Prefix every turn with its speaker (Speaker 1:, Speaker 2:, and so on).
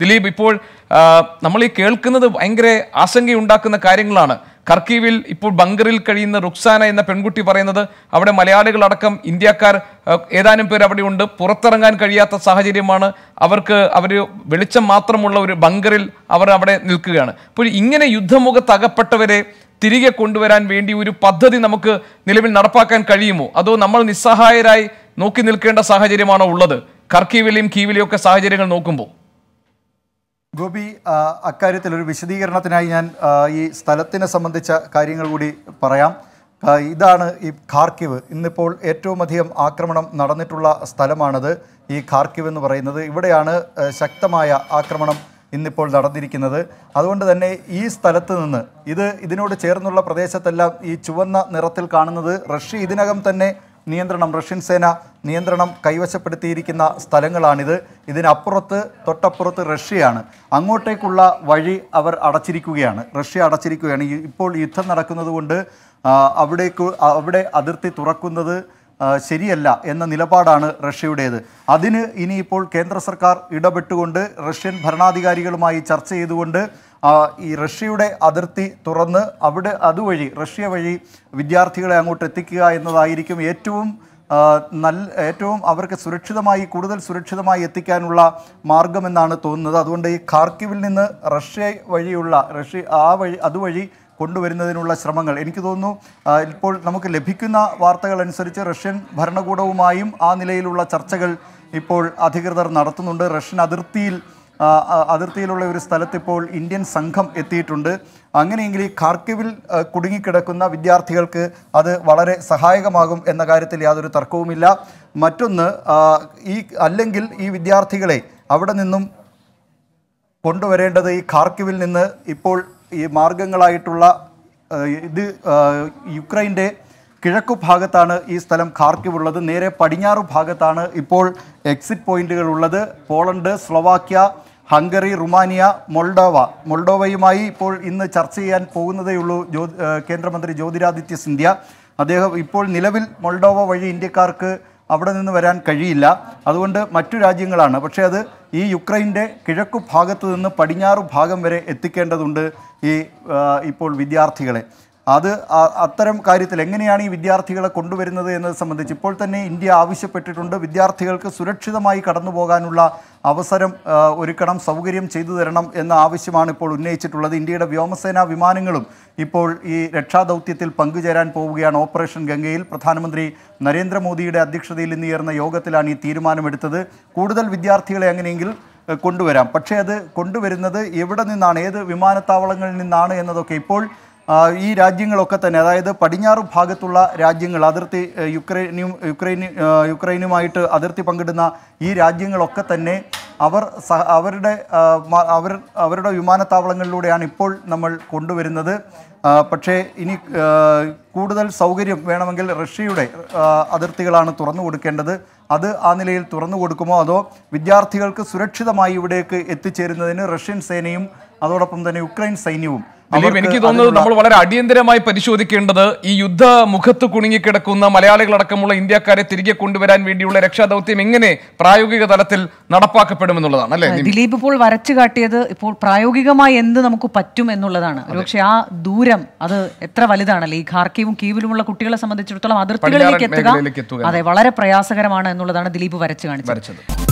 Speaker 1: ദിലീപ് ഇപ്പോൾ നമ്മൾ ഈ കേൾക്കുന്നത് ഭയങ്കര ആശങ്കയുണ്ടാക്കുന്ന കാര്യങ്ങളാണ് കർക്കീവിൽ ഇപ്പോൾ ബങ്കറിൽ കഴിയുന്ന റുക്സാന എന്ന പെൺകുട്ടി പറയുന്നത് അവിടെ മലയാളികളടക്കം ഇന്ത്യക്കാർ ഏതാനും പേർ ഉണ്ട് പുറത്തിറങ്ങാൻ കഴിയാത്ത സാഹചര്യമാണ് അവർക്ക് അവർ വെളിച്ചം മാത്രമുള്ള ഒരു ബങ്കറിൽ അവർ അവിടെ നിൽക്കുകയാണ് അപ്പോൾ ഇങ്ങനെ യുദ്ധമുഖത്ത് അകപ്പെട്ടവരെ തിരികെ കൊണ്ടുവരാൻ വേണ്ടി ഒരു പദ്ധതി നമുക്ക് നിലവിൽ നടപ്പാക്കാൻ കഴിയുമോ അതോ നമ്മൾ നിസ്സഹായരായി നോക്കി നിൽക്കേണ്ട സാഹചര്യമാണോ ഉള്ളത് കർക്കീവിലെയും കീവിലെയും ഒക്കെ സാഹചര്യങ്ങൾ നോക്കുമ്പോൾ
Speaker 2: ഗോപി അക്കാര്യത്തിൽ ഒരു വിശദീകരണത്തിനായി ഞാൻ ഈ സ്ഥലത്തിനെ സംബന്ധിച്ച കാര്യങ്ങൾ കൂടി പറയാം ഇതാണ് ഈ ഖാർക്കിവ് ഇന്നിപ്പോൾ ഏറ്റവും അധികം ആക്രമണം നടന്നിട്ടുള്ള സ്ഥലമാണത് ഈ ഖാർക്കിവ് എന്ന് പറയുന്നത് ഇവിടെയാണ് ശക്തമായ ആക്രമണം ഇന്നിപ്പോൾ നടന്നിരിക്കുന്നത് അതുകൊണ്ട് തന്നെ ഈ സ്ഥലത്ത് നിന്ന് ഇത് ഇതിനോട് ചേർന്നുള്ള പ്രദേശത്തെല്ലാം ഈ ചുവന്ന നിറത്തിൽ കാണുന്നത് റഷ്യ ഇതിനകം തന്നെ നിയന്ത്രണം റഷ്യൻ സേന നിയന്ത്രണം കൈവശപ്പെടുത്തിയിരിക്കുന്ന സ്ഥലങ്ങളാണിത് ഇതിനപ്പുറത്ത് തൊട്ടപ്പുറത്ത് റഷ്യയാണ് അങ്ങോട്ടേക്കുള്ള വഴി അവർ അടച്ചിരിക്കുകയാണ് റഷ്യ അടച്ചിരിക്കുകയാണ് ഇപ്പോൾ യുദ്ധം നടക്കുന്നതുകൊണ്ട് അവിടേക്ക് അവിടെ അതിർത്തി തുറക്കുന്നത് ശരിയല്ല എന്ന നിലപാടാണ് റഷ്യയുടേത് അതിന് ഇനിയിപ്പോൾ കേന്ദ്ര സർക്കാർ ഇടപെട്ടുകൊണ്ട് റഷ്യൻ ഭരണാധികാരികളുമായി ചർച്ച ചെയ്തുകൊണ്ട് ഈ റഷ്യയുടെ അതിർത്തി തുറന്ന് അവിടെ അതുവഴി റഷ്യ വഴി വിദ്യാർത്ഥികളെ അങ്ങോട്ട് എത്തിക്കുക എന്നതായിരിക്കും ഏറ്റവും നല്ല ഏറ്റവും അവർക്ക് സുരക്ഷിതമായി കൂടുതൽ സുരക്ഷിതമായി എത്തിക്കാനുള്ള മാർഗമെന്നാണ് തോന്നുന്നത് അതുകൊണ്ട് ഈ ഖാർക്കിവിൽ നിന്ന് റഷ്യ വഴിയുള്ള റഷ്യ ആ വഴി അതുവഴി കൊണ്ടുവരുന്നതിനുള്ള ശ്രമങ്ങൾ എനിക്ക് തോന്നുന്നു ഇപ്പോൾ നമുക്ക് ലഭിക്കുന്ന വാർത്തകൾ അനുസരിച്ച് റഷ്യൻ ഭരണകൂടവുമായും ആ നിലയിലുള്ള ചർച്ചകൾ ഇപ്പോൾ അധികൃതർ നടത്തുന്നുണ്ട് റഷ്യൻ അതിർത്തിയിൽ അതിർത്തിയിലുള്ള ഒരു ഇപ്പോൾ ഇന്ത്യൻ സംഘം എത്തിയിട്ടുണ്ട് അങ്ങനെയെങ്കിൽ ഈ ഖാർക്കിവിൽ കുടുങ്ങിക്കിടക്കുന്ന വിദ്യാർത്ഥികൾക്ക് അത് വളരെ സഹായകമാകും എന്ന കാര്യത്തിൽ യാതൊരു തർക്കവുമില്ല മറ്റൊന്ന് ഈ അല്ലെങ്കിൽ ഈ വിദ്യാർത്ഥികളെ അവിടെ നിന്നും കൊണ്ടുവരേണ്ടത് ഈ ഖാർക്കിവിൽ നിന്ന് ഇപ്പോൾ ഈ മാർഗങ്ങളായിട്ടുള്ള ഇത് യുക്രൈൻ്റെ കിഴക്കു ഭാഗത്താണ് ഈ സ്ഥലം ഖാർക്കിവ് ഉള്ളത് നേരെ പടിഞ്ഞാറു ഭാഗത്താണ് ഇപ്പോൾ എക്സിറ്റ് പോയിന്റുകൾ ഉള്ളത് Poland Slovakia Hungary Romania Moldova മൊൾഡോവയുമായി ഇപ്പോൾ ഇന്ന് ചർച്ച ചെയ്യാൻ പോകുന്നതേയുള്ളൂ ജ്യോ കേന്ദ്രമന്ത്രി ജ്യോതിരാദിത്യ സിന്ധ്യ അദ്ദേഹം ഇപ്പോൾ നിലവിൽ മൊൾഡോവ വഴി ഇന്ത്യക്കാർക്ക് അവിടെ നിന്ന് വരാൻ കഴിയില്ല അതുകൊണ്ട് മറ്റു രാജ്യങ്ങളാണ് പക്ഷേ അത് ഈ യുക്രൈൻ്റെ കിഴക്കു ഭാഗത്തു നിന്ന് പടിഞ്ഞാറ് ഭാഗം വരെ എത്തിക്കേണ്ടതുണ്ട് ഈ ഇപ്പോൾ വിദ്യാർത്ഥികളെ അത് അത്തരം കാര്യത്തിൽ എങ്ങനെയാണ് ഈ വിദ്യാർത്ഥികളെ കൊണ്ടുവരുന്നത് എന്നത് സംബന്ധിച്ച് ഇപ്പോൾ തന്നെ ഇന്ത്യ ആവശ്യപ്പെട്ടിട്ടുണ്ട് വിദ്യാർത്ഥികൾക്ക് സുരക്ഷിതമായി കടന്നു പോകാനുള്ള അവസരം ഒരുക്കണം സൗകര്യം ചെയ്തു തരണം എന്ന ആവശ്യമാണ് ഇപ്പോൾ ഉന്നയിച്ചിട്ടുള്ളത് ഇന്ത്യയുടെ വ്യോമസേനാ വിമാനങ്ങളും ഇപ്പോൾ ഈ രക്ഷാദൗത്യത്തിൽ പങ്കുചേരാൻ പോവുകയാണ് ഓപ്പറേഷൻ ഗംഗയിൽ പ്രധാനമന്ത്രി നരേന്ദ്രമോദിയുടെ അധ്യക്ഷതയിൽ ഇന്ന് ചേർന്ന യോഗത്തിലാണ് ഈ തീരുമാനമെടുത്തത് കൂടുതൽ വിദ്യാർത്ഥികളെ അങ്ങനെയെങ്കിൽ കൊണ്ടുവരാം പക്ഷേ അത് കൊണ്ടുവരുന്നത് എവിടെ നിന്നാണ് ഏത് വിമാനത്താവളങ്ങളിൽ നിന്നാണ് എന്നതൊക്കെ ഇപ്പോൾ ഈ രാജ്യങ്ങളൊക്കെ തന്നെ അതായത് പടിഞ്ഞാറ് ഭാഗത്തുള്ള രാജ്യങ്ങൾ അതിർത്തി യുക്രൈനും യുക്രൈന് യുക്രൈനുമായിട്ട് അതിർത്തി പങ്കിടുന്ന ഈ രാജ്യങ്ങളൊക്കെ തന്നെ അവർ അവരുടെ അവർ അവരുടെ വിമാനത്താവളങ്ങളിലൂടെയാണ് ഇപ്പോൾ നമ്മൾ കൊണ്ടുവരുന്നത് പക്ഷേ ഇനി കൂടുതൽ സൗകര്യം വേണമെങ്കിൽ റഷ്യയുടെ അതിർത്തികളാണ് തുറന്നു കൊടുക്കേണ്ടത് അത് ആ നിലയിൽ തുറന്നു കൊടുക്കുമോ അതോ വിദ്യാർത്ഥികൾക്ക് സുരക്ഷിതമായി ഇവിടേക്ക് എത്തിച്ചേരുന്നതിന് റഷ്യൻ സേനയും അതോടൊപ്പം തന്നെ യുക്രൈൻ സൈന്യവും എനിക്ക് തോന്നുന്നത് നമ്മൾ വളരെ അടിയന്തരമായി
Speaker 1: പരിശോധിക്കേണ്ടത് ഈ യുദ്ധ മുഖത്ത് കുണുങ്ങിക്കിടക്കുന്ന മലയാളികളടക്കമുള്ള ഇന്ത്യക്കാരെ തിരികെ കൊണ്ടുവരാൻ വേണ്ടിയുള്ള രക്ഷാദൗത്യം എങ്ങനെ പ്രായോഗിക തലത്തിൽ നടപ്പാക്കപ്പെടുമെന്നുള്ളതാണ് അല്ലേ
Speaker 2: ദിലീപ് ഇപ്പോൾ വരച്ചു കാട്ടിയത് ഇപ്പോൾ പ്രായോഗികമായി എന്ത് നമുക്ക് പറ്റും എന്നുള്ളതാണ് പക്ഷെ ആ ദൂരം അത് എത്ര വലുതാണല്ലേ ഈ ഖാർക്കിയും കീവിലുമുള്ള കുട്ടികളെ സംബന്ധിച്ചിടത്തോളം അതിർത്തികളിലേക്ക് എത്തുക അതെ വളരെ പ്രയാസകരമാണ് എന്നുള്ളതാണ് ദിലീപ് വരച്ചു കാണിച്ചത്